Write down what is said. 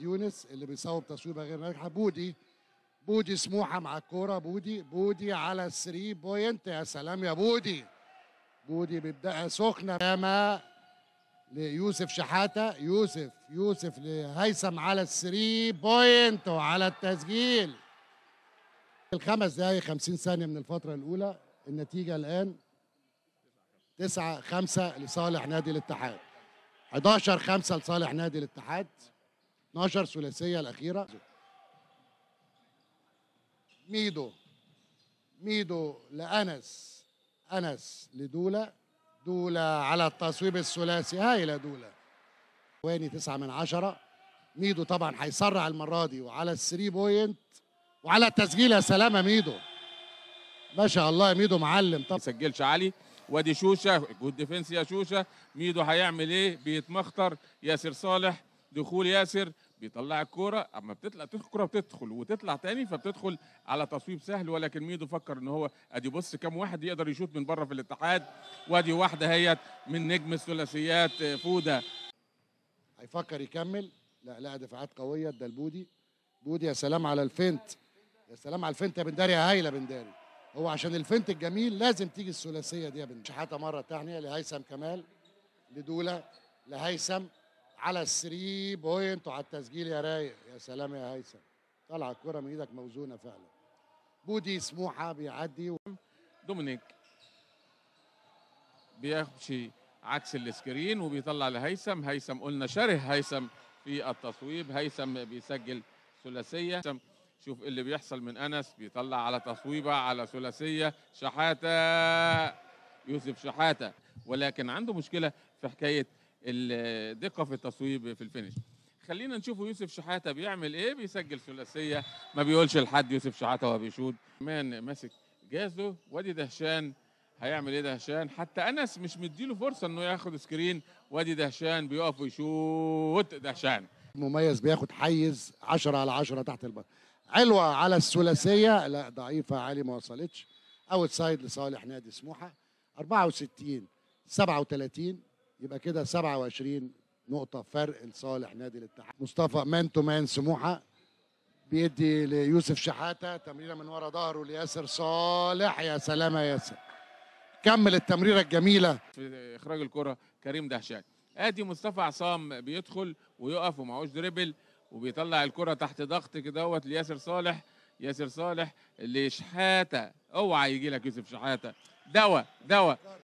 يونس اللي بيصور تصويبه غير ناجحه بودي بودي سموحه مع الكوره بودي بودي على 3 بوينت يا سلام يا بودي بودي بيبداها سخنه كما ليوسف شحاته يوسف يوسف لهيثم على 3 بوينت وعلى التسجيل الخمس دقايق 50 ثانيه من الفتره الاولى النتيجه الان 9 5 لصالح نادي الاتحاد 11 5 لصالح نادي الاتحاد 12 ثلاثيه الاخيره ميدو ميدو لانس انس لدولا دولا على التصويب الثلاثي هايله دولا ثواني تسعة من عشرة ميدو طبعا هيسرع المره دي وعلى الثري بوينت وعلى التسجيل يا سلامه ميدو ما شاء الله ميدو معلم طبعا سجلش علي وادي شوشه جود ديفنس يا شوشه ميدو هيعمل ايه بيتمخطر ياسر صالح دخول ياسر بيطلع الكوره اما بتطلع تدخل الكوره بتدخل وتطلع تاني فبتدخل على تصويب سهل ولكن ميدو فكر ان هو ادي بص كام واحد يقدر يشوط من بره في الاتحاد وادي واحده هيت من نجم الثلاثيات فوده هيفكر يكمل لا لا دفاعات قويه البودي بودي يا سلام على الفنت يا سلام على الفنت يا بنداري يا هايله بنداري هو عشان الفنت الجميل لازم تيجي الثلاثيه دي يا بنداري شحاته مره تانيه لهيثم كمال لدوله لهيثم على الثري بوينت وعلى التسجيل يا رايق يا سلام يا هيثم طالعه الكره من ايدك موزونه فعلا بودي سموحه بيعدي و... دومينيك بيمشي عكس السكرين وبيطلع لهيثم هيثم قلنا شره هيثم في التصويب هيثم بيسجل ثلاثيه شوف اللي بيحصل من انس بيطلع على تصويبه على ثلاثيه شحاته يوسف شحاته ولكن عنده مشكله في حكايه الدقه في التصويب في الفينش خلينا نشوف يوسف شحاته بيعمل ايه بيسجل ثلاثيه ما بيقولش لحد يوسف شحاته وهو بيشوط مان ماسك جازه وادي دهشان هيعمل ايه دهشان حتى انس مش مديله فرصه انه ياخد سكرين وادي دهشان بيقف ويشوط دهشان مميز بياخد حيز 10 على 10 تحت البر علوه على الثلاثيه لا ضعيفه علي ما وصلتش اوت سايد لصالح نادي سموحه 64 37 يبقى كده 27 نقطة فرق لصالح نادي الاتحاد مصطفى مان تو مان سموحة بيدي ليوسف شحاتة تمريرة من ورا ظهره لياسر صالح يا سلام يا ياسر كمل التمريرة الجميلة في إخراج الكرة كريم دهشات ادي مصطفى عصام بيدخل ويقف ومعهوش دريبل وبيطلع الكرة تحت ضغط كدهوت لياسر صالح ياسر صالح لشحاتة اوعى يجي لك يوسف شحاتة دواء دواء